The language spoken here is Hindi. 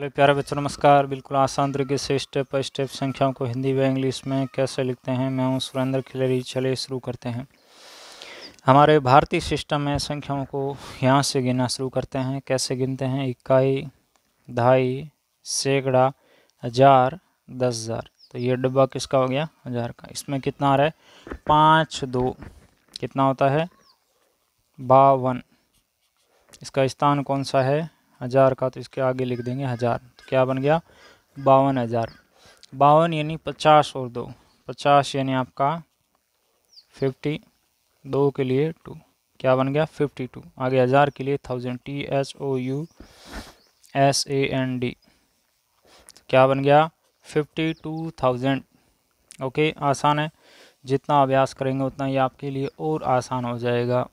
हेलो प्यारे बच्चों नमस्कार बिल्कुल आसान तरीके से स्टेप बाई स्टेप संख्याओं को हिंदी व इंग्लिश में कैसे लिखते हैं मैं हूं सुरेंद्र खिलेरी चले शुरू करते हैं हमारे भारतीय सिस्टम में संख्याओं को यहाँ से गिनना शुरू करते हैं कैसे गिनते हैं इकाई ढाई सैकड़ा हजार दस हज़ार तो ये डब्बा किसका हो गया हजार का इसमें कितना आ रहा है पाँच दो कितना होता है बावन इसका स्थान कौन सा है हज़ार का तो इसके आगे लिख देंगे हज़ार तो क्या बन गया बावन हज़ार बावन यानी पचास और दो पचास यानी आपका फिफ्टी दो के लिए टू क्या बन गया फिफ्टी टू आगे हज़ार के लिए thousand T H O U S A N D क्या बन गया फिफ्टी टू थाउजेंड ओके आसान है जितना अभ्यास करेंगे उतना ही आपके लिए और आसान हो जाएगा